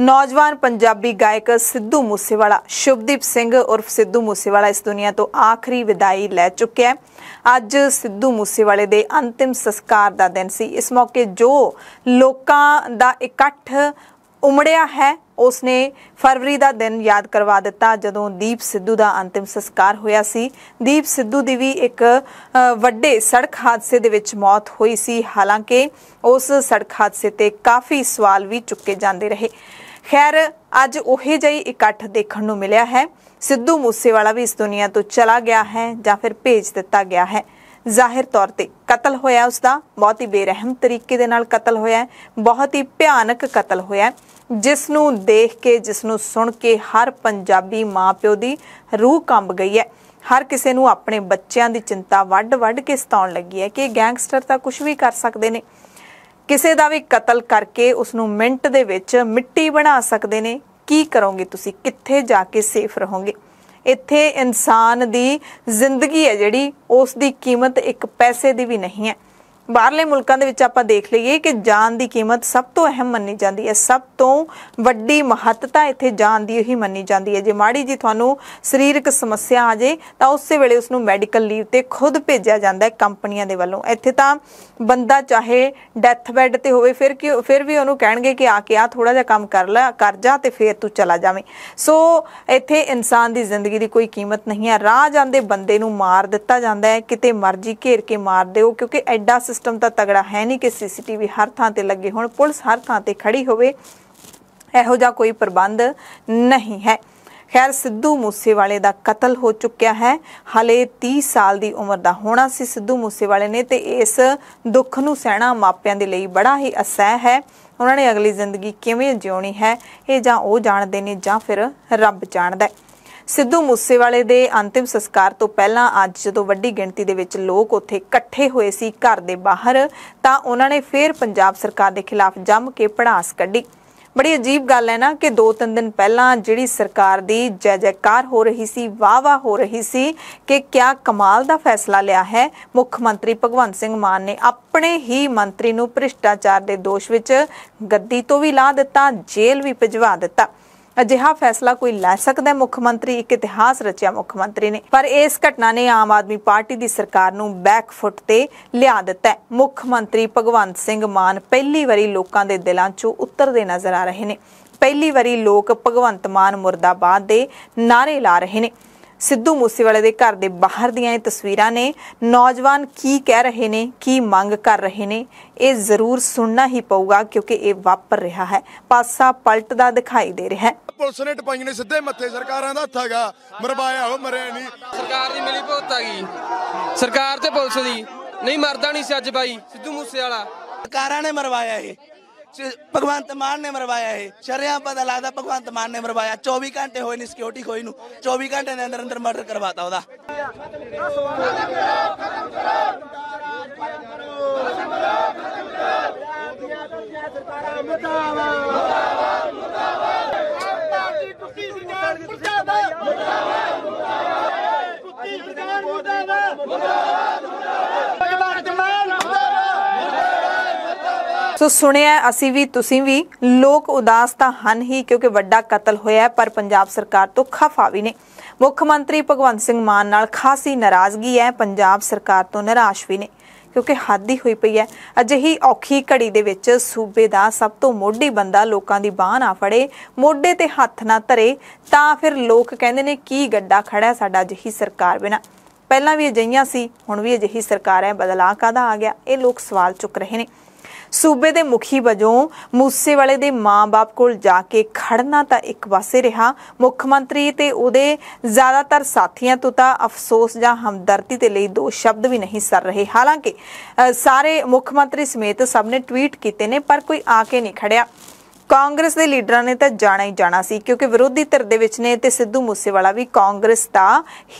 ਨੌਜਵਾਨ ਪੰਜਾਬੀ ਗਾਇਕ ਸਿੱਧੂ ਮੂਸੇਵਾਲਾ ਸ਼ੁਭਦੀਪ ਸਿੰਘ ਉਰਫ ਸਿੱਧੂ ਮੂਸੇਵਾਲਾ ਇਸ ਦੁਨੀਆ ਤੋਂ ਆਖਰੀ ਵਿਦਾਈ ਲੈ ਚੁੱਕਿਆ ਹੈ ਅੱਜ ਸਿੱਧੂ ਮੂਸੇਵਾਲੇ ਦੇ ਅੰਤਿਮ ਸੰਸਕਾਰ ਦਾ ਦਿਨ ਸੀ ਇਸ ਮੌਕੇ ਜੋ ਲੋਕਾਂ ਦਾ ਇਕੱਠ ਉਮੜਿਆ ਹੈ ਉਸਨੇ ਫਰਵਰੀ ਦਾ ਦਿਨ ਯਾਦ ਕਰਵਾ ਦਿੱਤਾ ਜਦੋਂ ਦੀਪ ਸਿੱਧੂ ਦਾ ਅੰਤਿਮ ਸੰਸਕਾਰ ਹੋਇਆ ਸੀ ਦੀਪ ਸਿੱਧੂ ਦੀ ਵੀ ਇੱਕ ਵੱਡੇ ਸੜਕ ਹਾਦਸੇ ਦੇ ਵਿੱਚ ਮੌਤ ਹੋਈ ਸੀ ਹਾਲਾਂਕਿ ਉਸ ਸੜਕ ਹਾਦਸੇ ਤੇ ਕਾਫੀ ਸਵਾਲ ਵੀ ਚੁੱਕੇ ਜਾਂਦੇ ਰਹੇ ਖੈਰ ਅੱਜ ਉਹੇ ਜਈ ਇਕੱਠ ਦੇਖਣ ਨੂੰ ਮਿਲਿਆ ਹੈ ਸਿੱਧੂ ਮੂਸੇਵਾਲਾ ਵੀ ਇਸ ਦੁਨੀਆ ਤੋਂ ਚਲਾ ਗਿਆ ਹੈ ਜਾਂ ਫਿਰ ਭੇਜ ਦਿੱਤਾ ਗਿਆ ਹੈ ਜ਼ਾਹਿਰ ਤੌਰ ਤੇ ਕਤਲ ਹੋਇਆ ਉਸ ਦਾ ਬਹੁਤ ਹੀ ਬੇਰਹਿਮ ਤਰੀਕੇ ਦੇ ਨਾਲ ਕਤਲ ਹੋਇਆ ਬਹੁਤ ਹੀ ਭਿਆਨਕ ਕਤਲ ਹੋਇਆ ਜਿਸ ਨੂੰ ਦੇਖ ਕੇ ਜਿਸ ਨੂੰ ਸੁਣ ਕੇ ਹਰ ਪੰਜਾਬੀ ਮਾਪਿਓ ਦੀ ਰੂਹ ਕੰਬ ਗਈ ਹੈ ਹਰ ਕਿਸੇ ਨੂੰ ਆਪਣੇ ਬੱਚਿਆਂ ਦੀ ਚਿੰਤਾ ਵੱਡ-ਵੱਡ ਕੇ ਸਤਾਉਣ ਲੱਗੀ ਹੈ ਕਿ ਗੈਂਗਸਟਰ ਤਾਂ ਕੁਝ ਵੀ ਕਰ ਸਕਦੇ ਨੇ ਕਿਸੇ ਦਾ ਵੀ ਕਤਲ ਕਰਕੇ ਉਸ ਨੂੰ ਮਿੰਟ ਦੇ ਵਿੱਚ ਮਿੱਟੀ ਬਣਾ ਸਕਦੇ ਨੇ ਕੀ ਕਰੋਗੇ ਤੁਸੀਂ ਕਿੱਥੇ ਜਾ ਕੇ ਸੇਫ ਰਹੋਗੇ ਇੱਥੇ ਇਨਸਾਨ ਦੀ ਜ਼ਿੰਦਗੀ ਹੈ ਜਿਹੜੀ ਉਸ ਦੀ ਕੀਮਤ ਇੱਕ ਪੈਸੇ ਦੀ ਵੀ ਨਹੀਂ ਹੈ ਬਾਹਰਲੇ ਮੁਲਕਾਂ ਦੇ ਵਿੱਚ ਆਪਾਂ ਦੇਖ ਲਈਏ ਕਿ ਜਾਨ ਦੀ ਕੀਮਤ ਸਭ ਤੋਂ ਅਹਿਮ ਮੰਨੀ ਜਾਂਦੀ ਹੈ ਸਭ ਤੋਂ ਵੱਡੀ ਮਹੱਤਤਾ ਇੱਥੇ ਜਾਨ ਦੀ ਹੀ ਮੰਨੀ ਜਾਂਦੀ ਹੈ ਜੇ ਮਾੜੀ ਜੀ ਤੁਹਾਨੂੰ ਸਰੀਰਕ ਸਮੱਸਿਆ ਆ ਜੇ ਤਾਂ ਉਸੇ ਵੇਲੇ ਉਸ ਨੂੰ ਮੈਡੀਕਲ ਲੀਵ ਤੇ ਖੁਦ ਭੇਜਿਆ ਜਾਂਦਾ ਹੈ ਕੰਪਨੀਆਂ ਦੇ ਵੱਲੋਂ ਇੱਥੇ ਤਾਂ ਬੰਦਾ ਚਾਹੇ ਡੈਥ ਬੈੱਡ ਤੇ ਹੋਵੇ ਫਿਰ ਕਿ ਫਿਰ ਵੀ ਉਹਨੂੰ ਕਹਿਣਗੇ ਕਿ ਆ ਕੇ ਆ ਥੋੜਾ ਜਿਹਾ ਕੰਮ ਕਰ ਲੈ ਕਰ ਜਾ ਤੇ ਫਿਰ ਤੂੰ ਚਲਾ ਜਾਵੇਂ ਸੋ ਇੱਥੇ ਇਨਸਾਨ ਦੀ ਜ਼ਿੰਦਗੀ ਦੀ ਕੋਈ ਕੀਮਤ ਨਹੀਂ ਹੈ ਰਾਹ ਜਾਂਦੇ ਬੰਦੇ ਨੂੰ ਮਾਰ ਦਿੱਤਾ ਜਾਂਦਾ ਹੈ ਕਿਤੇ ਮਰਜ਼ੀ ਘੇਰ ਕੇ ਮਾਰ ਦਿਓ ਕਿਉਂਕਿ ਐਡਾ ਸਿਸਟਮ ਤਾਂ ਤਗੜਾ ਹੈ ਨਹੀਂ ਕਿ ਸੀਸੀਟੀਵੀ ਹਰ ਥਾਂ ਤੇ ਲੱਗੇ ਹੋਣ ਪੁਲਿਸ ਹਰ ਥਾਂ ਤੇ ਖੜੀ ਹੋਵੇ ਇਹੋ ਜਿਹਾ ਕੋਈ ਪ੍ਰਬੰਧ ਨਹੀਂ ਹੈ ਖੈਰ ਸਿੱਧੂ ਮੂਸੇਵਾਲੇ ਦਾ ਕਤਲ ਹੋ ਚੁੱਕਿਆ ਹੈ ਹਲੇ 30 ਸਾਲ ਦੀ ਉਮਰ ਦਾ ਹੋਣਾ ਸੀ ਸਿੱਧੂ ਮੂਸੇਵਾਲੇ ਨੇ ਤੇ ਇਸ ਦੁੱਖ ਨੂੰ ਸਹਿਣਾ ਮਾਪਿਆਂ ਦੇ ਲਈ ਬੜਾ ਹੀ ਅਸਹਿ ਹੈ ਉਹਨਾਂ ਨੇ ਅਗਲੀ ਜ਼ਿੰਦਗੀ ਕਿਵੇਂ ਜਿਉਣੀ ਹੈ ਇਹ ਜਾਂ ਉਹ ਜਾਣਦੇ ਨੇ ਜਾਂ ਫਿਰ ਰੱਬ ਜਾਣਦਾ ਹੈ ਸਿੱਧੂ ਮੂਸੇਵਾਲੇ ਦੇ ਅੰਤਿਮ ਸੰਸਕਾਰ ਤੋਂ ਪਹਿਲਾਂ ਅੱਜ ਜਦੋਂ ਵੱਡੀ ਗਿਣਤੀ ਦੇ ਵਿੱਚ ਲੋਕ ਉੱਥੇ ਇਕੱਠੇ ਹੋਏ ਸੀ ਘਰ ਦੇ ਬਾਹਰ ਤਾਂ ਉਹਨਾਂ ਨੇ ਫੇਰ ਪੰਜਾਬ ਸਰਕਾਰ ਦੇ ਖਿਲਾਫ ਜੰਮ ਕੇ ਪੜਾਸ ਕੱਢੀ ਬੜੀ ਅਜੀਬ ਗੱਲ ਹੈ ਨਾ ਕਿ 2-3 ਦਿਨ ਪਹਿਲਾਂ ਜਿਹੜੀ ਸਰਕਾਰ ਦੀ ਜੈ ਜੈਕਾਰ ਹੋ ਰਹੀ ਸੀ ਵਾਹ-ਵਾਹ ਹੋ ਰਹੀ ਸੀ ਕਿ ਕਿਆ ਕਮਾਲ ਦਾ ਫੈਸਲਾ ਲਿਆ ਹੈ ਮੁੱਖ ਮੰਤਰੀ ਭਗਵੰਤ ਸਿੰਘ ਮਾਨ ਨੇ ਆਪਣੇ ਹੀ ਮੰਤਰੀ ਨੂੰ ਭ੍ਰਿਸ਼ਟਾਚਾਰ ਦੇ ਦੋਸ਼ ਵਿੱਚ ਗੱਦੀ ਤੋਂ ਵੀ ਲਾ ਦਿੱਤਾ ਜੇਲ੍ਹ ਵੀ ਭਜਵਾ ਦਿੱਤਾ ਅਜਿਹਾ ਫੈਸਲਾ ਕੋਈ ਲੈ ਸਕਦਾ ਮੁੱਖ ਮੰਤਰੀ ਇੱਕ ਇਤਿਹਾਸ ਰਚਿਆ ਮੁੱਖ ਮੰਤਰੀ ਨੇ ਪਰ ਇਸ ਘਟਨਾ ਨੇ ਆਮ ਆਦਮੀ ਪਾਰਟੀ ਦੀ ਸਰਕਾਰ ਨੂੰ ਬੈਕ ਫੁੱਟ ਤੇ ਲਿਆ ਦਿੱਤਾ ਮੁੱਖ ਮੰਤਰੀ ਭਗਵੰਤ ਸਿੰਘ ਮਾਨ ਪਹਿਲੀ ਵਾਰੀ ਲੋਕਾਂ ਦੇ ਦਿਲਾਂ 'ਚੋਂ ਉਤਰਦੇ ਨਜ਼ਰ ਆ ਰਹੇ ਨੇ ਪਹਿਲੀ ਵਾਰੀ ਲੋਕ ਭਗਵੰਤ ਮਾਨ ਮੁਰਦਾਬਾਦ ਦੇ ਨਾਰੇ ਲਾ ਰਹੇ ਨੇ ਸਿੱਧੂ ਮੂਸੇਵਾਲੇ ਦੇ ਘਰ ਦੇ ਬਾਹਰ ਦੀਆਂ ਇਹ ਤਸਵੀਰਾਂ ਨੇ ਨੌਜਵਾਨ ਕੀ ਕਹਿ ਰਹੇ ਨੇ ਕੀ ਮੰਗ ਕਰ ਰਹੇ ਨੇ ਇਹ ਜ਼ਰੂਰ ਸੁਣਨਾ ਹੀ ਪਊਗਾ ਕਿਉਂਕਿ ਇਹ ਵਾਪਰ ਰਿਹਾ ਹੈ ਪਾਸਾ ਪਲਟਦਾ ਦਿਖਾਈ ਦੇ ਰਿਹਾ ਹੈ ਪੁਲਿਸ ਨੇ ਟਪਾਈ ਨੇ ਸਿੱਧੇ ਮੱਥੇ ਸਰਕਾਰਾਂ ਦਾ ਹੱਥ ਹੈਗਾ ਮਰਵਾਇਆ ਉਹ ਮਰਿਆ ਨਹੀਂ ਸਰਕਾਰ ਦੀ ਮਿਲੀ ਭੁਗਤ ਗਈ ਸਰਕਾਰ ਤੇ ਪੁਲਿਸ ਦੀ ਨਹੀਂ ਮਰਦਾ ਨਹੀਂ ਸੀ ਅੱਜ ਬਾਈ ਸਿੱਧੂ ਮੂਸੇਵਾਲਾ ਸਰਕਾਰਾਂ ਨੇ ਮਰਵਾਇਆ ਇਹ ਭਗਵੰਤ ਮਾਨ ਨੇ ਮਰਵਾਇਆ ਇਹ ਸ਼ਰਿਆਂ ਪਤਾ ਲੱਗਦਾ ਭਗਵੰਤ ਮਾਨ ਨੇ ਮਰਵਾਇਆ 24 ਘੰਟੇ ਹੋਏ ਨੇ ਸਿਕਿਉਰਿਟੀ ਕੋਈ ਨੂੰ 24 ਘੰਟੇ ਦੇ ਅੰਦਰ ਅੰਦਰ ਮਰਡਰ ਕਰਵਾਤਾ ਉਹਦਾ ਮੁਰਦਾਬਾਦ ਮੁਰਦਾਬਾਦ ਮੁਰਦਾਬਾਦ ਮੁਰਦਾਬਾਦ ਸੋ ਸੁਣਿਆ ਅਸੀਂ ਵੀ ਤੁਸੀਂ ਵੀ ਲੋਕ ਉਦਾਸ ਤਾਂ ਹਨ ਹੀ ਕਿਉਂਕਿ ਵੱਡਾ ਕਤਲ ਹੋਇਆ ਪਰ ਪੰਜਾਬ ਸਰਕਾਰ ਤੋਂ ਖਫਾ ਵੀ ਨੇ ਮੁੱਖ ਮੰਤਰੀ ਭਗਵੰਤ ਸਿੰਘ ਮਾਨ ਨਾਲ ਖਾਸੀ ਨਾਰਾਜ਼ਗੀ ਹੈ ਪੰਜਾਬ ਸਰਕਾਰ ਤੋਂ ਨਿਰਾਸ਼ ਵੀ ਨੇ ਕਿਉਂਕਿ ਹੱਦ ਹੀ ਹੋਈ ਪਈ ਹੈ ਅਜਿਹੀ ਔਖੀ ਘੜੀ ਦੇ ਵਿੱਚ ਸੂਬੇ ਦਾ ਸਭ ਤੋਂ ਮੋਢੀ ਬੰਦਾ ਲੋਕਾਂ ਦੀ ਬਾਹ ਨਾ ਫੜੇ ਮੋਢੇ ਤੇ ਹੱਥ ਨਾ ਧਰੇ ਤਾਂ ਫਿਰ ਲੋਕ ਕਹਿੰਦੇ ਨੇ ਕੀ ਗੱਡਾ ਖੜਾ ਸਾਡਾ ਅਜਿਹੀ ਸਰਕਾਰ ਬਿਨਾ ਪਹਿਲਾਂ ਵੀ ਅਜਈਆਂ ਸੀ ਹੁਣ ਵੀ ਅਜਿਹੀ ਸਰਕਾਰ ਹੈ ਬਦਲਾਅ ਕਾਦਾ ਆ ਗਿਆ ਇਹ ਲੋਕ ਸਵਾਲ ਚੁੱਕ ਰਹੇ ਨੇ ਸੂਬੇ ਦੇ ਮੁਖੀ ਵਜੋਂ ਵਾਲੇ ਦੇ ਮਾਂ-ਬਾਪ ਕੋਲ ਜਾ ਕੇ ਖੜਨਾ ਤਾਂ ਇੱਕ ਵਾਸੇ ਰਿਹਾ ਮੁੱਖ ਮੰਤਰੀ ਤੇ ਉਹਦੇ ਜ਼ਿਆਦਾਤਰ ਸਾਥੀਆਂ ਤੋਂ ਤਾਂ ਅਫਸੋਸ ਜਾਂ ਹਮਦਰਦੀ ਦੇ ਲਈ ਦੋ ਸ਼ਬਦ ਵੀ ਨਹੀਂ ਸਰ ਰਹੇ ਹਾਲਾਂਕਿ ਸਾਰੇ ਮੁੱਖ ਮੰਤਰੀ ਸਮੇਤ ਸਭ ਨੇ ਟਵੀਟ ਕੀਤੇ ਨੇ ਪਰ ਕੋਈ ਆ ਕੇ ਨਹੀਂ ਖੜਿਆ ਕਾਂਗਰਸ ਦੇ ਲੀਡਰਾਂ ਨੇ ਤਾਂ ਜਾਣਾ ਹੀ ਜਾਣਾ ਸੀ ਕਿਉਂਕਿ ਵਿਰੋਧੀ ਧਿਰ ਦੇ ਵਿੱਚ ਨੇ ਤੇ ਸਿੱਧੂ ਮੂਸੇਵਾਲਾ ਵੀ ਕਾਂਗਰਸ ਦਾ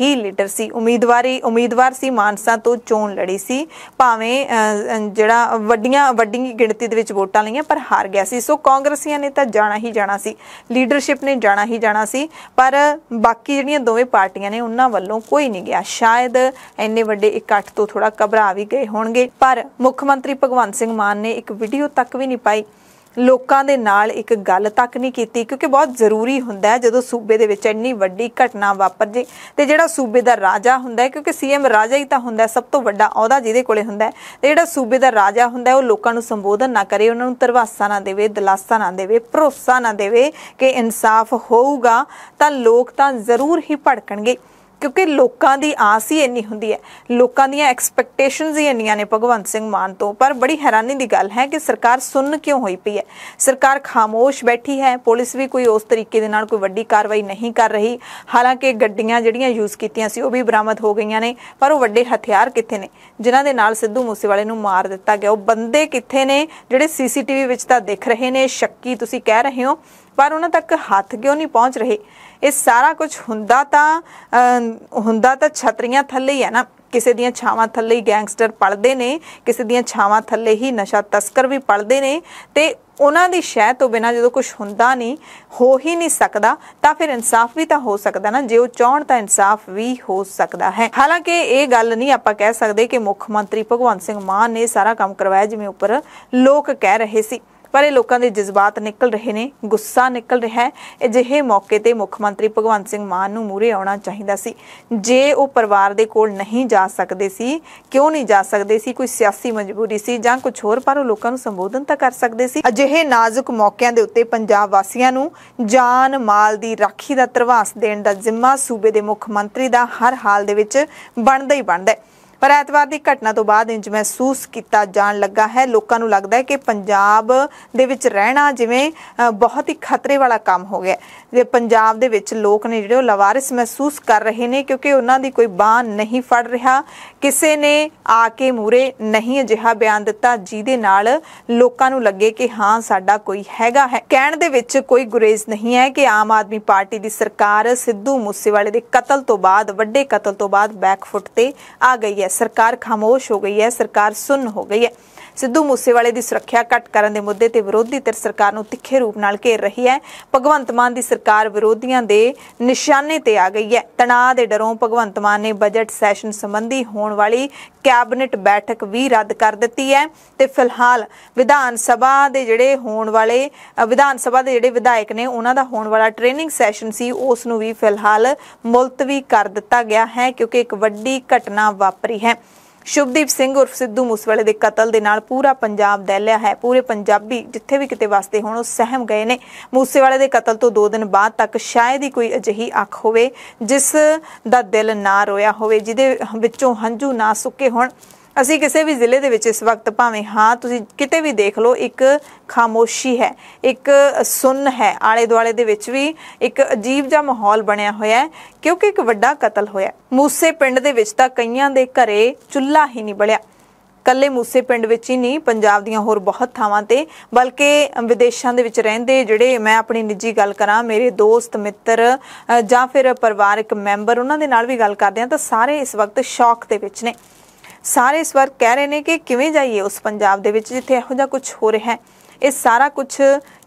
ਹੀ ਲੀਡਰ ਸੀ ਉਮੀਦਵਾਰੀ ਉਮੀਦਵਾਰ ਸੀ ਮਾਨਸਾ ਤੋਂ ਚੋਣ ਲੜੀ ਸੀ ਭਾਵੇਂ ਜਿਹੜਾ ਵੱਡੀਆਂ ਵੱਡੀ ਗਿਣਤੀ ਦੇ ਵਿੱਚ ਵੋਟਾਂ ਲਈਆਂ ਪਰ ਹਾਰ ਗਿਆ ਸੀ ਸੋ ਕਾਂਗਰਸੀਆਂ ਨੇ ਤਾਂ ਜਾਣਾ ਹੀ ਜਾਣਾ ਸੀ ਲੀਡਰਸ਼ਿਪ ਨੇ ਜਾਣਾ ਹੀ ਜਾਣਾ ਸੀ ਪਰ ਬਾਕੀ ਜਿਹੜੀਆਂ ਦੋਵੇਂ ਪਾਰਟੀਆਂ ਨੇ ਉਹਨਾਂ ਵੱਲੋਂ ਕੋਈ ਨਹੀਂ ਗਿਆ ਸ਼ਾਇਦ ਐਨੇ ਵੱਡੇ ਇਕੱਠ ਤੋਂ ਥੋੜਾ ਘਬਰਾ ਵੀ ਗਏ ਹੋਣਗੇ ਪਰ ਮੁੱਖ ਮੰਤਰੀ ਭਗਵੰਤ ਸਿੰਘ ਮਾਨ ਨੇ ਇੱਕ ਵੀਡੀਓ ਤੱਕ ਵੀ ਨਹੀਂ ਪਾਈ ਲੋਕਾਂ ਦੇ ਨਾਲ ਇੱਕ ਗੱਲ ਤੱਕ ਨਹੀਂ ਕੀਤੀ ਕਿਉਂਕਿ ਬਹੁਤ ਜ਼ਰੂਰੀ ਹੁੰਦਾ ਹੈ ਜਦੋਂ ਸੂਬੇ ਦੇ ਵਿੱਚ ਇੰਨੀ ਵੱਡੀ ਘਟਨਾ ਵਾਪਰ ਜੇ ਤੇ ਜਿਹੜਾ ਸੂਬੇ ਦਾ ਰਾਜਾ ਹੁੰਦਾ ਹੈ ਕਿਉਂਕਿ ਸੀਐਮ ਰਾਜਾ ਹੀ ਤਾਂ ਹੁੰਦਾ ਸਭ ਤੋਂ ਵੱਡਾ ਅਹੁਦਾ ਜਿਹਦੇ ਕੋਲੇ ਹੁੰਦਾ ਹੈ ਤੇ ਜਿਹੜਾ ਸੂਬੇ ਦਾ ਰਾਜਾ ਹੁੰਦਾ ਉਹ ਲੋਕਾਂ ਨੂੰ ਸੰਬੋਧਨ ਨਾ ਕਰੇ ਉਹਨਾਂ ਨੂੰ ਤਰਵਾਸਾ ਨਾ ਦੇਵੇ ਦਲਾਸਾ ਨਾ ਦੇਵੇ ਭਰੋਸਾ ਨਾ ਦੇਵੇ ਕਿ ਇਨਸਾਫ ਹੋਊਗਾ ਤਾਂ ਲੋਕ ਤਾਂ ਜ਼ਰੂਰ ਹੀ ਭੜਕਣਗੇ ਕਿਉਂਕਿ ਲੋਕਾਂ ਦੀ ਆਸ ਹੀ ਇੰਨੀ ਹੁੰਦੀ ਹੈ ਲੋਕਾਂ ਦੀਆਂ ਐਕਸਪੈਕਟੇਸ਼ਨਸ ਹੀ ਇੰਨੀਆਂ ਨੇ ਭਗਵੰਤ ਸਿੰਘ ਮਾਨ ਤੋਂ ਪਰ ਬੜੀ ਹੈਰਾਨੀ ਦੀ ਗੱਲ ਹੈ ਕਿ ਸਰਕਾਰ ਸੁੰਨ ਕਿਉਂ ਹੋਈ ਪਈ ਹੈ ਸਰਕਾਰ ਖਾਮੋਸ਼ ਬੈਠੀ ਹੈ ਪੁਲਿਸ ਵੀ ਕੋਈ ਉਸ ਤਰੀਕੇ ਦੇ ਨਾਲ ਕੋਈ ਵੱਡੀ ਕਾਰਵਾਈ ਨਹੀਂ ਕਰ ਰਹੀ ਹਾਲਾਂਕਿ ਗੱਡੀਆਂ ਜਿਹੜੀਆਂ ਯੂਜ਼ ਕੀਤੀਆਂ ਸੀ ਉਹ ਵੀ ਬਰਾਮਦ ਹੋ ਗਈਆਂ ਨੇ ਪਰ ਉਹ ਵੱਡੇ ਹਥਿਆਰ ਕਿੱਥੇ ਨੇ ਜਿਨ੍ਹਾਂ ਦੇ ਨਾਲ ਸਿੱਧੂ ਮੂਸੇਵਾਲੇ ਨੂੰ ਮਾਰ ਦਿੱਤਾ ਗਿਆ ਉਹ ਬੰਦੇ ਕਿੱਥੇ ਨੇ ਜਿਹੜੇ ਸੀਸੀਟੀਵੀ ਵਿੱਚ ਤਾਂ ਦਿਖ ਰਹੇ ਨੇ ਸ਼ੱਕੀ ਤੁਸੀਂ ਕਹਿ ਰਹੇ ਹੋ ਪਰ ਉਹਨਾਂ ਤੱਕ ਹੱਥ ਕਿਉਂ ਨਹੀਂ ਪਹੁੰਚ ਰਹੇ ਇਹ ਸਾਰਾ ਕੁਝ ਹੁੰਦਾ ਤਾਂ ਹੁੰਦਾ ਤਾਂ ਛਤਰੀਆਂ ਥੱਲੇ ਹੀ ਹੈ ਨਾ ਕਿਸੇ ਦੀਆਂ ਛਾਵਾਂ ਥੱਲੇ ਹੀ ਗੈਂਗਸਟਰ ਪਲਦੇ ਨੇ ਕਿਸੇ ਦੀਆਂ ਛਾਵਾਂ ਥੱਲੇ ਹੀ ਨਸ਼ਾ ਤਸਕਰ ਵੀ ਪਲਦੇ ਨੇ ਤੇ ਉਹਨਾਂ ਦੀ ਸ਼ਹਿ ਤੋਂ ਬਿਨਾ ਜਦੋਂ ਕੁਝ ਹੁੰਦਾ ਨਹੀਂ ਹੋ ਹੀ ਨਹੀਂ ਸਕਦਾ ਤਾਂ ਫਿਰ ਇਨਸਾਫ ਵੀ ਤਾਂ ਹੋ ਸਕਦਾ ਨਾ ਜੇ ਉਹ ਚਾਹਣ ਤਾਂ ਇਨਸਾਫ ਵੀ ਹੋ ਸਕਦਾ ਹੈ ਹਾਲਾਂਕਿ ਇਹ ਗੱਲ ਨਹੀਂ ਆਪਾਂ ਕਹਿ ਸਕਦੇ ਕਿ ਮੁੱਖ ਮੰਤਰੀ ਭਗਵੰਤ ਸਿੰਘ ਮਾਨ ਨੇ ਸਾਰਾ ਕੰਮ ਕਰਵਾਇਆ ਜਿਵੇਂ ਉੱਪਰ ਲੋਕ ਕਹਿ ਰਹੇ ਸੀ ਪਰ ਇਹ ਲੋਕਾਂ ਦੇ ਜਜ਼ਬਾਤ ਨਿਕਲ ਰਹੇ ਨੇ ਗੁੱਸਾ ਨਿਕਲ ਰਿਹਾ ਹੈ ਅਜਿਹੇ ਮੌਕੇ ਤੇ ਮੁੱਖ ਮੰਤਰੀ ਭਗਵੰਤ ਸਿੰਘ ਮਾਨ ਨੂੰ ਮੂਰੇ ਆਉਣਾ ਚਾਹੀਦਾ ਸੀ ਜੇ ਉਹ ਪਰਿਵਾਰ ਦੇ ਕੋਲ ਨਹੀਂ ਜਾ ਸਕਦੇ ਸੀ ਕਿਉਂ ਨਹੀਂ ਜਾ ਸਕਦੇ ਸੀ ਕੋਈ ਸਿਆਸੀ ਮਜਬੂਰੀ ਸੀ ਜਾਂ ਕੁਝ ਹੋਰ ਪਰ ਉਹ ਲੋਕਾਂ ਨੂੰ ਸੰਬੋਧਨ ਤਾਂ ਕਰ ਸਕਦੇ ਸੀ ਅਜਿਹੇ ਨਾਜ਼ੁਕ ਮੌਕਿਆਂ ਦੇ ਉੱਤੇ ਪੰਜਾਬ ਵਾਸੀਆਂ ਨੂੰ ਜਾਨ ਮਾਲ ਦੀ ਰਾਖੀ ਦਾ ਤਰਵਾਸ ਦੇਣ ਦਾ ਜ਼ਿੰਮਾ ਸੂਬੇ ਦੇ ਮੁੱਖ ਮੰਤਰੀ ਦਾ ਹਰ ਹਾਲ ਦੇ ਵਿੱਚ ਬਣਦਾ ਹੀ ਬਣਦਾ ਹੈ ਪਰ ਐਤਵਾਰ ਦੀ ਘਟਨਾ ਤੋਂ ਬਾਅਦ ਇੰਜ ਮਹਿਸੂਸ ਕੀਤਾ ਜਾਣ ਲੱਗਾ ਹੈ ਲੋਕਾਂ ਨੂੰ ਲੱਗਦਾ ਹੈ ਕਿ ਪੰਜਾਬ ਦੇ ਵਿੱਚ ਰਹਿਣਾ ਜਿਵੇਂ ਬਹੁਤ ਹੀ ਖਤਰੇ ਵਾਲਾ ਕੰਮ ਹੋ ਗਿਆ ਜਿਹੜੇ ਪੰਜਾਬ ਦੇ ਵਿੱਚ ਲੋਕ ਨੇ ਜਿਹੜੇ ਉਹ ਲਵਾਰਿਸ ਮਹਿਸੂਸ ਕਰ ਰਹੇ ਨੇ ਕਿਉਂਕਿ ਉਹਨਾਂ ਦੀ ਕੋਈ ਬਾਹ ਨਹੀਂ ਫੜ ਰਿਹਾ ਕਿਸੇ ਨੇ ਆ ਕੇ ਮੂਰੇ ਨਹੀਂ ਅਜਿਹਾ ਬਿਆਨ ਦਿੱਤਾ ਜਿਹਦੇ ਨਾਲ ਲੋਕਾਂ ਨੂੰ ਲੱਗੇ ਕਿ ਹਾਂ ਸਾਡਾ ਕੋਈ ਹੈਗਾ ਹੈ ਕਹਿਣ ਦੇ ਵਿੱਚ ਕੋਈ ਗੁਰੇਜ਼ ਨਹੀਂ ਹੈ ਕਿ ਆਮ ਆਦਮੀ ਪਾਰਟੀ ਦੀ ਸਰਕਾਰ ਸਿੱਧੂ ਮੂਸੇਵਾਲੇ ਦੇ ਕਤਲ ਤੋਂ ਬਾਅਦ ਵੱਡੇ ਕਤਲ ਤੋਂ ਬਾਅਦ ਬੈਕਫੁੱਟ ਤੇ ਆ ਗਈ ਹੈ ਸਰਕਾਰ ਖਾਮੋਸ਼ ਹੋ ਗਈ ਹੈ ਸਰਕਾਰ ਸੁੰਨ ਹੋ ਗਈ ਹੈ ਸਿੱਧੂ ਮੂਸੇਵਾਲੇ ਦੀ ਸੁਰੱਖਿਆ ਘਟ ਕਰਨ ਦੇ ਮੁੱਦੇ ਤੇ ਵਿਰੋਧੀ ਧਿਰ ਸਰਕਾਰ ਨੂੰ ਤਿੱਖੇ ਰੂਪ ਨਾਲ ਘੇਰ ਰਹੀ ਹੈ ਭਗਵੰਤ ਮਾਨ ਦੀ ਸਰਕਾਰ ਵਿਰੋਧੀਆਂ ਦੇ ਨਿਸ਼ਾਨੇ ਤੇ ਆ ਗਈ ਹੈ ਤਣਾਅ ਦੇ ਡਰੋਂ ਭਗਵੰਤ ਮਾਨ ਨੇ ਬਜਟ ਸੈਸ਼ਨ ਸੰਬੰਧੀ ਹੋਣ ਵਾਲੀ ਕੈਬਨਿਟ ਬੈਠਕ ਵੀ ਰੱਦ ਕਰ ਦਿੱਤੀ ਹੈ ਤੇ ਫਿਲਹਾਲ ਵਿਧਾਨ ਸਭਾ ਦੇ ਜਿਹੜੇ ਹੋਣ ਵਾਲੇ ਵਿਧਾਨ ਸਭਾ ਦੇ ਜਿਹੜੇ ਵਿਧਾਇਕ ਨੇ ਉਹਨਾਂ ਦਾ ਹੋਣ ਵਾਲਾ ਟ੍ਰੇਨਿੰਗ ਸੈਸ਼ਨ ਸੀ ਉਸ ਨੂੰ ਵੀ ਫਿਲਹਾਲ ਮੁਲਤਵੀ ਕਰ ਦਿੱਤਾ ਗਿਆ ਹੈ ਕਿਉਂਕਿ ਇੱਕ ਵੱਡੀ ਘਟਨਾ ਵਾਪਰੀ ਹੈ ਸ਼ੁਭਦੀਪ ਸਿੰਘ ਉਰਫ ਸਿੱਧੂ ਮੂਸਵਾਲੇ ਦੇ ਕਤਲ ਦੇ ਨਾਲ ਪੂਰਾ ਪੰਜਾਬ ਦਹਿਲਿਆ ਹੈ ਪੂਰੇ ਪੰਜਾਬੀ ਜਿੱਥੇ ਵੀ ਕਿਤੇ ਵਸਦੇ ਹੋਣ ਉਹ ਸਹਿਮ ਗਏ ਨੇ ਮੂਸੇਵਾਲੇ ਦੇ ਕਤਲ ਤੋਂ 2 ਦਿਨ ਬਾਅਦ ਤੱਕ ਸ਼ਾਇਦ ਹੀ ਕੋਈ ਅਜਿਹੀ ਅੱਖ ਹੋਵੇ ਜਿਸ ਦਾ ਦਿਲ ਨਾ ਰੋਇਆ ਹੋਵੇ ਜਿਹਦੇ ਵਿੱਚੋਂ ਹੰਝੂ ਨਾ ਸੁੱਕੇ ਹੋਣ ਅਸੀਂ ਕਿਸੇ ਵੀ ਜ਼ਿਲ੍ਹੇ ਦੇ ਵਿੱਚ ਇਸ ਵਕਤ ਭਾਵੇਂ ਹਾਂ ਤੁਸੀਂ ਕਿਤੇ ਵੀ ਦੇਖ ਲਓ ਇੱਕ ਖਾਮੋਸ਼ੀ ਹੈ ਇੱਕ ਸੁੰਨ ਹੈ ਆਲੇ ਦੁਆਲੇ ਦੇ ਵਿੱਚ ਵੀ ਇੱਕ ਅਜੀਬ ਜਿਹਾ ਮਾਹੌਲ ਬਣਿਆ ਹੋਇਆ ਹੈ ਕਿਉਂਕਿ ਇੱਕ ਵੱਡਾ ਕਤਲ ਹੋਇਆ ਮੂਸੇ ਪਿੰਡ ਦੇ ਵਿੱਚ ਤਾਂ ਕਈਆਂ ਦੇ ਘਰੇ ਚੁੱਲ੍ਹਾ ਹੀ ਨਹੀਂ ਬਲਿਆ ਕੱਲੇ ਮੂਸੇ ਪਿੰਡ ਵਿੱਚ ਹੀ ਨਹੀਂ ਪੰਜਾਬ ਦੀਆਂ ਹੋਰ ਬਹੁਤ ਥਾਵਾਂ ਤੇ ਬਲਕਿ ਵਿਦੇਸ਼ਾਂ ਦੇ ਵਿੱਚ ਰਹਿੰਦੇ ਜਿਹੜੇ ਮੈਂ ਆਪਣੀ ਨਿੱਜੀ ਗੱਲ ਕਰਾਂ ਮੇਰੇ ਦੋਸਤ ਮਿੱਤਰ ਜਾਂ ਫਿਰ ਪਰਿਵਾਰਕ ਮੈਂਬਰ ਉਹਨਾਂ ਦੇ ਨਾਲ ਵੀ ਗੱਲ ਕਰਦੇ ਆ ਤਾਂ ਸਾਰੇ ਇਸ ਵਕਤ ਸ਼ੌਕ ਦੇ ਵਿੱਚ ਨੇ ਸਾਰੇ ਇਸ ਵਾਰ ਕਹਿ ਰਹੇ ਨੇ ਕਿ ਕਿਵੇਂ ਜਾਈਏ ਉਸ ਪੰਜਾਬ ਦੇ ਵਿੱਚ ਜਿੱਥੇ ਇਹੋ ਜਿਹਾ ਕੁਝ ਹੋ ਰਿਹਾ ਹੈ ਇਹ ਸਾਰਾ ਕੁਝ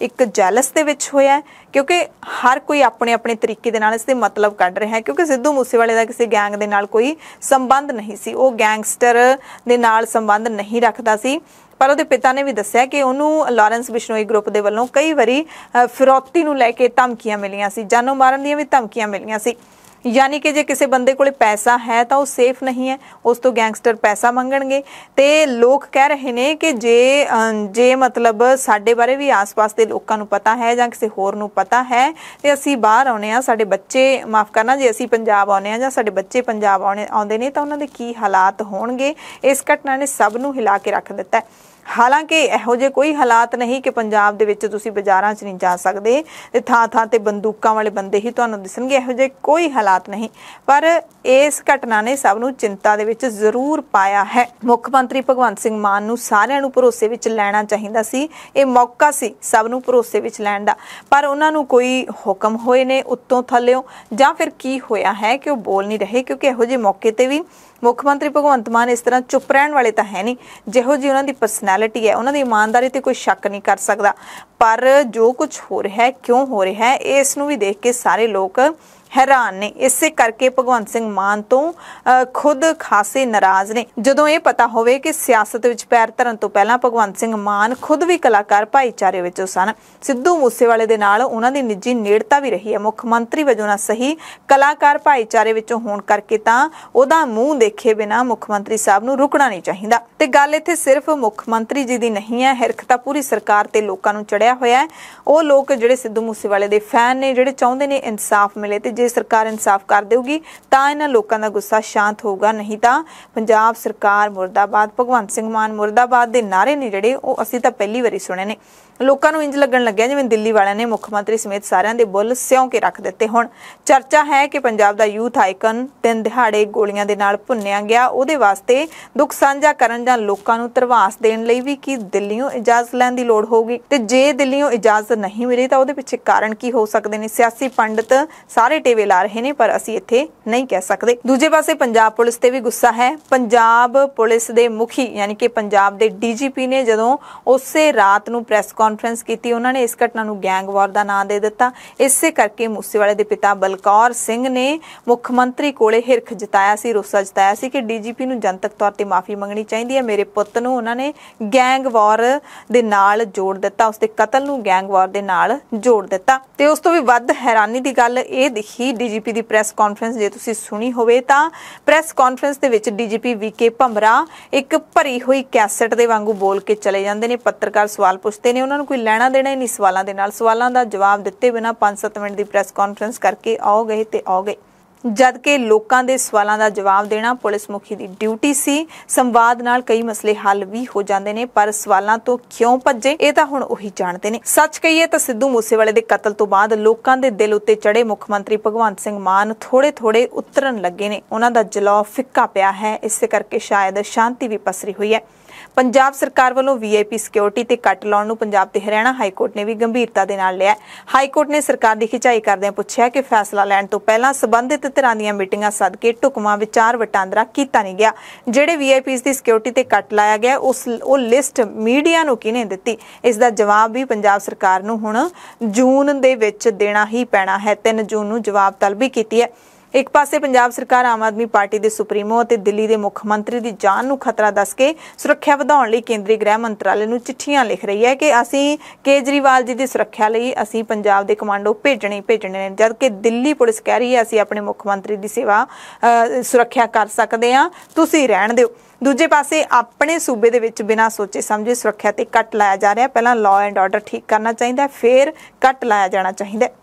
ਇੱਕ ਜੈਲਸ ਦੇ ਵਿੱਚ ਹੋਇਆ ਕਿਉਂਕਿ ਹਰ ਕੋਈ ਆਪਣੇ ਆਪਣੇ ਤਰੀਕੇ ਦੇ ਨਾਲ ਇਸ ਦੇ ਮਤਲਬ ਕੱਢ ਰਿਹਾ ਹੈ ਕਿਉਂਕਿ ਸਿੱਧੂ ਮੂਸੇਵਾਲੇ ਦਾ ਕਿਸੇ ਗੈਂਗ ਦੇ ਨਾਲ ਕੋਈ ਸੰਬੰਧ ਨਹੀਂ ਸੀ ਉਹ ਗੈਂਗਸਟਰ ਦੇ ਨਾਲ ਸੰਬੰਧ ਨਹੀਂ ਰੱਖਦਾ ਸੀ ਪਰ ਉਹਦੇ ਪਿਤਾ ਨੇ ਵੀ ਦੱਸਿਆ ਕਿ ਉਹਨੂੰ ਲਾਰੈਂਸ ਬਿਸ਼ਨੋਈ ਗਰੁੱਪ ਦੇ ਵੱਲੋਂ ਕਈ ਵਾਰੀ ਫਿਰੌਤੀ ਨੂੰ ਲੈ ਕੇ ਧਮਕੀਆਂ ਮਿਲੀਆਂ ਸੀ ਜਾਨੋਂ ਮਾਰਨ ਦੀਆਂ ਵੀ ਧਮਕੀਆਂ ਮਿਲੀਆਂ ਸੀ ਯਾਨੀ ਕਿ ਜੇ ਕਿਸੇ ਬੰਦੇ ਕੋਲੇ ਪੈਸਾ ਹੈ ਤਾਂ ਉਹ ਸੇਫ ਨਹੀਂ ਹੈ ਉਸ ਤੋਂ ਗੈਂਗਸਟਰ ਪੈਸਾ ਮੰਗਣਗੇ ਤੇ ਲੋਕ ਕਹਿ ਰਹੇ ਨੇ ਕਿ ਜੇ ਜੇ ਮਤਲਬ ਸਾਡੇ ਬਾਰੇ ਵੀ ਆਸ-ਪਾਸ ਦੇ ਲੋਕਾਂ ਨੂੰ ਪਤਾ ਹੈ ਜਾਂ ਕਿਸੇ ਹੋਰ ਨੂੰ ਪਤਾ ਹੈ ਤੇ ਅਸੀਂ ਬਾਹਰ ਆਉਨੇ ਆ ਸਾਡੇ ਬੱਚੇ ਮਾਫ ਕਰਨਾ ਜੇ ਅਸੀਂ ਪੰਜਾਬ ਆਉਨੇ ਆ ਜਾਂ ਸਾਡੇ ਬੱਚੇ ਪੰਜਾਬ ਆਉਂਦੇ ਨੇ ਤਾਂ ਉਹਨਾਂ ਦੇ ਕੀ ਹਾਲਾਤ ਹੋਣਗੇ ਇਸ ਘਟਨਾ ਨੇ ਸਭ ਨੂੰ ਹਿਲਾ ਕੇ ਰੱਖ ਦਿੱਤਾ ਹੈ ਹਾਲਾਂਕਿ ਇਹੋ ਜੇ ਕੋਈ ਹਾਲਾਤ ਨਹੀਂ ਕਿ ਪੰਜਾਬ ਦੇ ਵਿੱਚ ਤੁਸੀਂ ਬਾਜ਼ਾਰਾਂ 'ਚ ਨਹੀਂ ਜਾ ਸਕਦੇ ਤੇ ਥਾਂ-ਥਾਂ ਤੇ ਬੰਦੂਕਾਂ ਵਾਲੇ ਬੰਦੇ ਹੀ ਤੁਹਾਨੂੰ ਦਿਸਣਗੇ ਇਹੋ ਜੇ ਕੋਈ ਹਾਲਾਤ ਨਹੀਂ ਪਰ ਇਸ ਘਟਨਾ ਨੇ ਸਭ ਨੂੰ ਚਿੰਤਾ ਦੇ ਵਿੱਚ ਜ਼ਰੂਰ ਪਾਇਆ ਹੈ ਮੁੱਖ ਮੰਤਰੀ ਭਗਵੰਤ ਸਿੰਘ ਮਾਨ ਨੂੰ ਸਾਰਿਆਂ ਨੂੰ ਭਰੋਸੇ ਵਿੱਚ ਲੈਣਾ ਚਾਹੀਦਾ ਸੀ ਇਹ ਮੌਕਾ ਸੀ ਸਭ ਨੂੰ ਭਰੋਸੇ ਵਿੱਚ ਲੈਣ ਦਾ ਪਰ ਉਹਨਾਂ ਨੂੰ ਕੋਈ ਹੁਕਮ ਹੋਏ ਨੇ ਉੱਤੋਂ ਥੱਲੇੋਂ ਜਾਂ ਫਿਰ ਕੀ ਹੋਇਆ ਹੈ ਕਿ ਉਹ ਬੋਲ ਨਹੀਂ ਰਹੇ ਕਿਉਂਕਿ ਇਹੋ ਜੇ ਮੌਕੇ ਤੇ ਵੀ ਮੁੱਖ ਮੰਤਰੀ ਭਗਵੰਤ ਮਾਨ ਇਸ ਤਰ੍ਹਾਂ ਚੁੱਪ ਰਹਿਣ ਵਾਲੇ ਤਾਂ ਹੈ ਨਹੀਂ ਜਿਹੋ ਜੀ ਉਹਨਾਂ ਦੀ ਪਰਸਨੈਲਿਟੀ ਪਰਸਨੈਲਿਟੀ ਹੈ ਉਹਨਾਂ ਦੀ ਇਮਾਨਦਾਰੀ ਤੇ ਕੋਈ ਸ਼ੱਕ ਨਹੀਂ ਕਰ ਸਕਦਾ ਪਰ ਜੋ ਕੁਝ ਹੋ ਰਿਹਾ ਹੈ ਕਿਉਂ ਹੋ ਰਿਹਾ ਹੈ ਇਸ ਨੂੰ ਵੀ ਦੇਖ ਕੇ ਸਾਰੇ ਲੋਕ ਹੈਰਾਨ ਨੇ ਇਸੇ ਕਰਕੇ ਭਗਵੰਤ ਸਿੰਘ ਮਾਨ ਤੋਂ ਖੁਦ ਖਾਸੇ ਨਾਰਾਜ਼ ਨੇ ਜਦੋਂ ਇਹ ਪਤਾ ਹੋਵੇ ਕਿ ਸਿਆਸਤ ਵਿੱਚ ਪੈਰ ਧਰਨ ਤੋਂ ਪਹਿਲਾਂ ਭਗਵੰਤ ਸਿੰਘ ਮਾਨ ਖੁਦ ਵੀ ਕਲਾਕਾਰ ਭਾਈਚਾਰੇ ਵਿੱਚੋਂ ਸਨ ਸਿੱਧੂ ਮੂਸੇਵਾਲੇ ਦੇ ਨਾਲ ਉਹਨਾਂ ਦੀ ਨਿੱਜੀ ਨੇੜਤਾ ਵੀ ਰਹੀ ਹੈ ਮੁੱਖ ਮੰਤਰੀ ਵਜੋਂ ਨਾ ਸਹੀ ਕਲਾਕਾਰ ਭਾਈਚਾਰੇ ਵਿੱਚੋਂ ਹੋਣ ਕਰਕੇ ਤਾਂ ਉਹਦਾ ਮੂੰਹ ਦੇਖੇ ਬਿਨਾ ਮੁੱਖ ਮੰਤਰੀ ਸਾਹਿਬ ਨੂੰ ਰੁਕਣਾ ਨਹੀਂ ਚਾਹੀਦਾ ਤੇ ਗੱਲ ਇੱਥੇ ਸਿਰਫ ਮੁੱਖ ਮੰਤਰੀ ਜੀ ਦੀ ਨਹੀਂ ਹੈ ਹਿਰਖ ਤਾਂ ਪੂਰੀ ਸਰਕਾਰ ਤੇ ਲੋਕਾਂ ਨੂੰ ਚੜਿਆ ਹੋਇਆ ਹੈ ਉਹ ਲੋਕ ਜਿਹੜੇ ਸਿੱਧੂ ਮੂਸੇਵਾਲੇ ਦੇ ਫੈਨ ਨੇ ਜਿਹੜੇ ਚਾਹੁੰਦੇ ਨੇ ਇਨਸਾਫ ਮਿਲੇ ਤੇ ਜੇ ਸਰਕਾਰ ਇਨਸਾਫ ਕਰ ਦੇਊਗੀ ਤਾਂ ਇਹਨਾਂ ਲੋਕਾਂ ਦਾ ਗੁੱਸਾ ਸ਼ਾਂਤ ਹੋਊਗਾ ਨਹੀਂ ਤਾਂ ਪੰਜਾਬ ਸਰਕਾਰ ਮੁਰਦਾਬਾਦ ਭਗਵੰਤ ਸਿੰਘ ਮਾਨ ਮੁਰਦਾਬਾਦ ਦੇ ਨਾਰੇ ਨੇ ਜਿਹੜੇ ਉਹ ਅਸੀਂ ਤਾਂ ਪਹਿਲੀ ਵਾਰੀ ਸੁਣੇ ਨੇ ਲੋਕਾਂ ਨੂੰ ਇੰਜ ਲੱਗਣ ਲੱਗਿਆ ਜਿਵੇਂ ਦਿੱਲੀ ਵਾਲਿਆਂ ਨੇ ਮੁੱਖ ਮੰਤਰੀ ਸਮੇਤ ਸਾਰਿਆਂ ਦੇ ਬੁੱਲ ਸਿਉਂ ਕੇ ਰੱਖ ਦਿੱਤੇ ਹੁਣ ਚਰਚਾ ਹੈ ਕਿ ਪੰਜਾਬ ਦਾ ਯੂਥ ਆਈਕਨ ਤਿੰਨ ਦਿਹਾੜੇ ਗੋਲੀਆਂ ਦੇ ਨਾਲ ਭੁੰਨਿਆ ਗਿਆ ਉਹਦੇ ਵਾਸਤੇ ਦੁੱਖ ਸਾਂਝਾ ਕਰਨ ਜਾਂ ਲੋਕਾਂ ਨੂੰ ਧਰਵਾਸ ਦੇਣ ਲਈ ਵੀ ਕੀ ਦਿੱਲੀੋਂ ਇਜਾਜ਼ਤ ਲੈਣ ਦੀ ਲੋੜ ਹੋਊਗੀ ਤੇ ਜੇ ਦਿੱਲੀੋਂ ਇਜਾਜ਼ਤ ਨਹੀਂ ਮਿਲੀ ਤਾਂ ਉਹਦੇ ਪਿੱਛੇ ਕਾਰਨ ਕੀ ਹੋ ਸਕਦੇ ਨੇ ਸਿਆਸੀ ਪੰਡਤ ਸਾਰੇ ਦੇਵੇ ਲਾ ਰਹੇ ਨੇ ਪਰ ਅਸੀਂ ਇੱਥੇ ਨਹੀਂ ਕਹਿ ਸਕਦੇ ਦੂਜੇ ਪਾਸੇ ਪੰਜਾਬ ਪੁਲਿਸ ਤੇ ਵੀ ਗੁੱਸਾ ਹੈ ਪੰਜਾਬ ਪੁਲਿਸ ਦੇ ਮੁਖੀ ਯਾਨੀ ਕਿ ਪੰਜਾਬ ਦੇ ਡੀਜੀਪੀ ਨੇ ਜਦੋਂ ਉਸੇ ਰਾਤ ਨੂੰ ਪ੍ਰੈਸ ਕਾਨਫਰੰਸ ਕੀਤੀ ਉਹਨਾਂ ਨੇ ਇਸ ਘਟਨਾ ਨੂੰ ਗੈਂਗਵਾਰ ਦਾ ਨਾਂ ਦੇ ਦਿੱਤਾ ਇਸੇ ਕਰਕੇ ਮੂਸੇਵਾਲੇ ਦੇ ਪਿਤਾ ਬਲਕੌਰ ਸਿੰਘ ਨੇ ਮੁੱਖ ਮੰਤਰੀ ਕੋਲੇ ਹਿਰਖ ਜਤਾਇਆ ਸੀ ਰੋਸਾ ਜਤਾਇਆ ਸੀ ਕਿ ਡੀਜੀਪੀ ਨੂੰ ਜਨਤਕ ਤੌਰ ਤੇ ਮਾਫੀ ਮੰਗਣੀ ਚਾਹੀਦੀ ਹੈ ਮੇਰੇ ਪੁੱਤ ਨੂੰ ਉਹਨਾਂ ਨੇ ਗੈਂਗਵਾਰ ਦੇ ਨਾਲ ਜੋੜ ਦਿੱਤਾ ਉਸਦੇ ਕਤਲ ਨੂੰ ਗੈਂਗਵਾਰ ਦੇ ਨਾਲ ਜੋੜ ਦਿੱਤਾ ਤੇ ਉਸ ਤੋਂ ਵੀ ਵੱਧ ਹੈਰਾਨੀ ਦੀ ਗੱਲ ਇਹ ਦਿਖੀ ਹੀ ਡੀਜੀਪੀ ਦੀ ਪ੍ਰੈਸ ਕਾਨਫਰੰਸ ਜੇ ਤੁਸੀਂ ਸੁਣੀ ਹੋਵੇ ਤਾਂ ਪ੍ਰੈਸ ਕਾਨਫਰੰਸ ਦੇ ਵਿੱਚ ਡੀਜੀਪੀ ਵੀਕੇ ਭੰਮਰਾ ਇੱਕ ਭਰੀ ਹੋਈ ਕੈਸਟ ਦੇ ਵਾਂਗੂ ਬੋਲ ਕੇ ਚਲੇ ਜਾਂਦੇ ਨੇ ਪੱਤਰਕਾਰ ਸਵਾਲ ਪੁੱਛਦੇ ਨੇ ਉਹਨਾਂ ਨੂੰ ਕੋਈ ਲੈਣਾ ਦੇਣਾ ਨਹੀਂ ਸਵਾਲਾਂ ਦੇ ਨਾਲ ਸਵਾਲਾਂ ਦਾ ਜਵਾਬ ਦਿੱਤੇ ਬਿਨਾ 5-7 ਮਿੰਟ ਦੀ ਪ੍ਰੈਸ ਕਾਨਫਰੰਸ ਕਰਕੇ ਆਉ ਗਏ ਤੇ ਆਉ ਗਏ ਜਦ ਕਿ ਲੋਕਾਂ ਦੇ ਸਵਾਲਾਂ ਦਾ ਜਵਾਬ ਦੇਣਾ ਪੁਲਿਸ ਮੁਖੀ ਦੀ ਡਿਊਟੀ ਸੀ ਸੰਵਾਦ ਨਾਲ ਕਈ ਮਸਲੇ ਹੱਲ ਵੀ ਹੋ ਜਾਂਦੇ ਨੇ ਪਰ ਸਵਾਲਾਂ ਤੋਂ ਕਿਉਂ ਭੱਜੇ ਇਹ ਤਾਂ ਹੁਣ ਉਹੀ ਜਾਣਦੇ ਨੇ ਸੱਚ ਕਹੀਏ ਤਾਂ ਸਿੱਧੂ ਮੂਸੇਵਾਲੇ ਦੇ ਕਤਲ ਤੋਂ ਬਾਅਦ ਲੋਕਾਂ ਦੇ ਦਿਲ ਉੱਤੇ ਚੜੇ ਮੁੱਖ ਮੰਤਰੀ ਭਗਵੰਤ ਸਿੰਘ ਮਾਨ ਥੋੜੇ-ਥੋੜੇ ਉਤਰਨ ਲੱਗੇ ਨੇ ਉਹਨਾਂ ਦਾ ਜਲੌ ਫਿੱਕਾ ਪਿਆ ਹੈ ਇਸੇ ਕਰਕੇ ਸ਼ਾਇਦ ਸ਼ਾਂਤੀ ਵੀ ਪਸਰੀ ਹੋਈ ਹੈ ਪੰਜਾਬ ਸਰਕਾਰ ਵੱਲੋਂ ਵੀਆਈਪੀ ਸਿਕਿਉਰਿਟੀ ਤੇ ਕੱਟ ਲਾਉਣ ਨੂੰ ਪੰਜਾਬ ਤੇ ਹਰਿਆਣਾ ਹਾਈ ਕੋਰਟ ਨੇ ਵੀ ਗੰਭੀਰਤਾ ਦੇ ਨਾਲ ਲਿਆ ਹਾਈ ਕੋਰਟ ਨੇ ਸਰਕਾਰ ਦੀ ਖਿਚਾਈ ਕਰਦਿਆਂ ਪੁੱਛਿਆ ਕਿ ਫੈਸਲਾ ਲੈਣ ਤੋਂ ਪਹਿਲਾਂ ਸਬੰਧਿਤ ਧਿਰਾਂ ਦੀਆਂ ਮੀਟਿੰਗਾਂ ਸੱਦ ਕੇ ਟੁਕਮਾ ਵਿਚਾਰ ਵਟਾਂਦਰਾ ਕੀਤਾ ਨਹੀਂ ਗਿਆ ਜਿਹੜੇ ਵੀਆਈਪੀਸ ਦੀ ਸਿਕਿਉਰਿਟੀ ਤੇ ਕੱਟ ਲਾਇਆ ਗਿਆ ਉਸ ਉਹ ਲਿਸਟ ਮੀਡੀਆ ਨੂੰ ਕਿਹਨੇ ਦਿੱਤੀ ਇਸ ਦਾ ਜਵਾਬ ਵੀ ਪੰਜਾਬ ਸਰਕਾਰ ਨੂੰ ਹੁਣ ਜੂਨ ਦੇ ਵਿੱਚ ਦੇਣਾ ਹੀ ਪੈਣਾ ਹੈ 3 ਜੂਨ ਨੂੰ ਜਵਾਬ ਤਲਬੀ ਕੀਤੀ ਹੈ ਇੱਕ ਪਾਸੇ ਪੰਜਾਬ ਸਰਕਾਰ ਆਮ ਆਦਮੀ ਪਾਰਟੀ ਦੇ ਸੁਪਰੀਮੋ ਅਤੇ ਦਿੱਲੀ ਦੇ ਮੁੱਖ ਮੰਤਰੀ ਦੀ ਜਾਨ ਨੂੰ ਖਤਰਾ ਦੱਸ ਕੇ ਸੁਰੱਖਿਆ ਵਧਾਉਣ ਲਈ ਕੇਂਦਰੀ ਗ੍ਰਹਿ ਮੰਤਰਾਲੇ ਨੂੰ ਚਿੱਠੀਆਂ ਲਿਖ ਰਹੀ ਹੈ ਕਿ ਅਸੀਂ ਕੇਜਰੀਵਾਲ ਜੀ ਦੀ ਸੁਰੱਖਿਆ ਲਈ ਅਸੀਂ ਪੰਜਾਬ ਦੇ ਕਮਾਂਡੋ ਭੇਜਣੇ ਭੇਜਣੇ ਨੇ ਜਦਕਿ ਦਿੱਲੀ ਪੁਲਿਸ ਕਹਿ ਰਹੀ ਹੈ ਅਸੀਂ ਆਪਣੇ ਮੁੱਖ ਮੰਤਰੀ ਦੀ ਸੇਵਾ ਸੁਰੱਖਿਆ ਕਰ ਸਕਦੇ ਹਾਂ ਤੁਸੀਂ ਰਹਿਣ ਦਿਓ ਦੂਜੇ ਪਾਸੇ ਆਪਣੇ ਸੂਬੇ ਦੇ ਵਿੱਚ ਬਿਨਾਂ ਸੋਚੇ ਸਮਝੇ ਸੁਰੱਖਿਆ ਤੇ ਕੱਟ ਲਾਇਆ ਜਾ ਰਿਹਾ ਪਹਿਲਾਂ ਲਾਅ ਐਂਡ ਆਰਡਰ ਠੀਕ ਕਰਨਾ ਚਾਹੀਦਾ ਫਿਰ ਕੱਟ ਲਾਇਆ ਜਾਣਾ ਚਾਹੀਦਾ